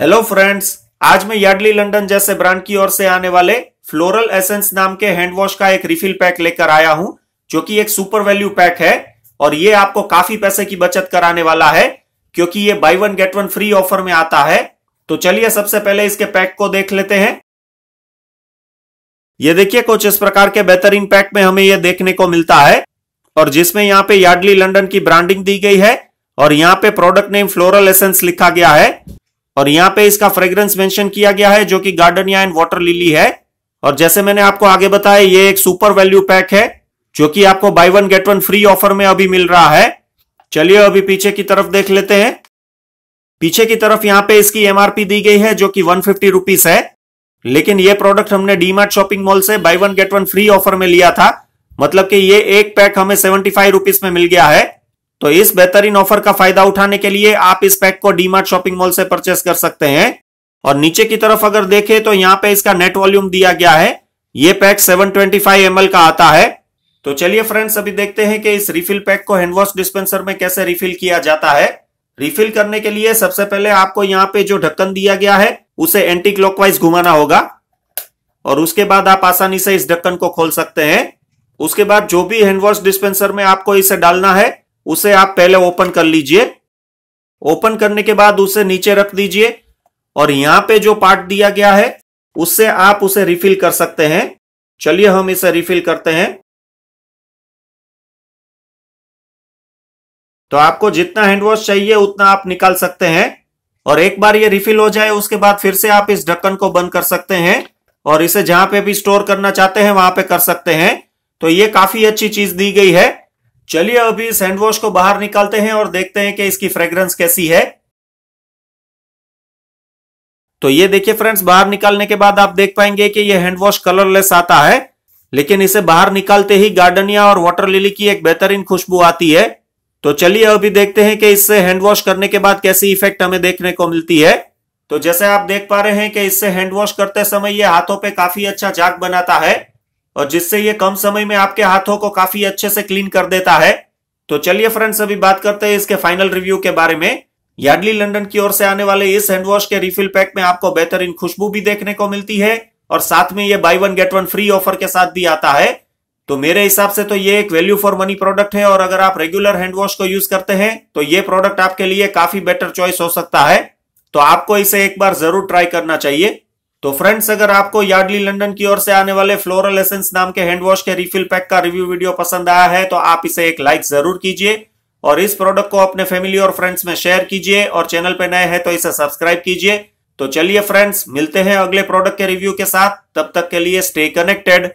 hello friends आज मैं Yardley London जैसे ब्रांड की ओर से आने वाले फ्लोरल एसेंस नाम के हैंड वॉश का एक रिफिल पैक लेकर आया हूं जो कि एक सुपर वैल्यू पैक है और ये आपको काफी पैसे की बचत कराने वाला है क्योंकि ये buy one get one free offer में आता है तो चलिए सबसे पहले इसके पैक को देख लेते हैं ये देखिए कुछ इस प्रकार के बेहतरीन पैक में हमें यह देखने को मिलता है और जिसमें यहाँ पे यार्डली लंडन की ब्रांडिंग दी गई है और यहाँ पे प्रोडक्ट नेम फ्लोरल एसेंस लिखा गया है और यहां पे इसका फ्रेग्रेंस मेंशन किया गया है जो कि गार्डनिया एंड वाटर लिली है और जैसे मैंने आपको आगे बताया ये एक सुपर वैल्यू पैक है जो कि आपको buy one get one free offer में अभी मिल रहा है चलिए अभी पीछे की तरफ देख लेते हैं पीछे की तरफ यहां पे इसकी एमआरपी दी गई है जो कि वन फिफ्टी है लेकिन ये प्रोडक्ट हमने डीमार्ट शॉपिंग मॉल से buy one get one free offer में लिया था मतलब कि ये एक पैक हमें सेवेंटी फाइव में मिल गया है तो इस बेहतरीन ऑफर का फायदा उठाने के लिए आप इस पैक को डीमार्ट शॉपिंग मॉल से परचेस कर सकते हैं और नीचे की तरफ अगर देखें तो यहाँ पे इसका नेट वॉल्यूम दिया गया है ये पैक 725 ml का आता है तो चलिए फ्रेंड्स अभी देखते हैं कि इस रिफिल पैक को हैंडवॉश डिस्पेंसर में कैसे रिफिल किया जाता है रिफिल करने के लिए सबसे पहले आपको यहाँ पे जो ढक्कन दिया गया है उसे एंटी क्लॉकवाइज घुमाना होगा और उसके बाद आप आसानी से इस ढक्कन को खोल सकते हैं उसके बाद जो भी हैंडवॉश डिस्पेंसर में आपको इसे डालना है उसे आप पहले ओपन कर लीजिए ओपन करने के बाद उसे नीचे रख दीजिए और यहां पे जो पार्ट दिया गया है उससे आप उसे रिफिल कर सकते हैं चलिए हम इसे रिफिल करते हैं तो आपको जितना हैंड वॉश चाहिए उतना आप निकाल सकते हैं और एक बार ये रिफिल हो जाए उसके बाद फिर से आप इस ढक्कन को बंद कर सकते हैं और इसे जहां पे भी स्टोर करना चाहते हैं वहां पे कर सकते हैं तो ये काफी अच्छी चीज दी गई है चलिए अभी इस हैंड वॉश को बाहर निकालते हैं और देखते हैं कि इसकी फ्रेग्रेंस कैसी है तो ये देखिए फ्रेंड्स बाहर निकालने के बाद आप देख पाएंगे कि ये हैंड वॉश कलरलेस आता है लेकिन इसे बाहर निकालते ही गार्डनिया और वाटर लिली की एक बेहतरीन खुशबू आती है तो चलिए अभी देखते हैं कि इससे हैंड वॉश करने के बाद कैसी इफेक्ट हमें देखने को मिलती है तो जैसे आप देख पा रहे हैं कि इससे हैंड वॉश करते समय ये हाथों पे काफी अच्छा जाग बनाता है और जिससे ये कम समय में आपके हाथों को काफी अच्छे से क्लीन कर देता है तो चलिए फ्रेंड्स अभी बात करते हैं इसके फाइनल रिव्यू के बारे में यार्डली लंडन की ओर से आने वाले इस हैंड वॉश के रिफिल पैक में आपको बेहतरीन खुशबू भी देखने को मिलती है और साथ में ये buy one get one free offer के साथ भी आता है तो मेरे हिसाब से तो ये एक वैल्यू फॉर मनी प्रोडक्ट है और अगर आप रेगुलर हैंड वॉश को यूज करते हैं तो ये प्रोडक्ट आपके लिए काफी बेटर चॉइस हो सकता है तो आपको इसे एक बार जरूर ट्राई करना चाहिए तो फ्रेंड्स अगर आपको यार्डली लंदन की ओर से आने वाले फ्लोरल एसेंस नाम के हैंड वॉश के रिफिल पैक का रिव्यू वीडियो पसंद आया है तो आप इसे एक लाइक जरूर कीजिए और इस प्रोडक्ट को अपने फैमिली और फ्रेंड्स में शेयर कीजिए और चैनल पर नए हैं तो इसे सब्सक्राइब कीजिए तो चलिए फ्रेंड्स मिलते हैं अगले प्रोडक्ट के रिव्यू के साथ तब तक के लिए स्टे कनेक्टेड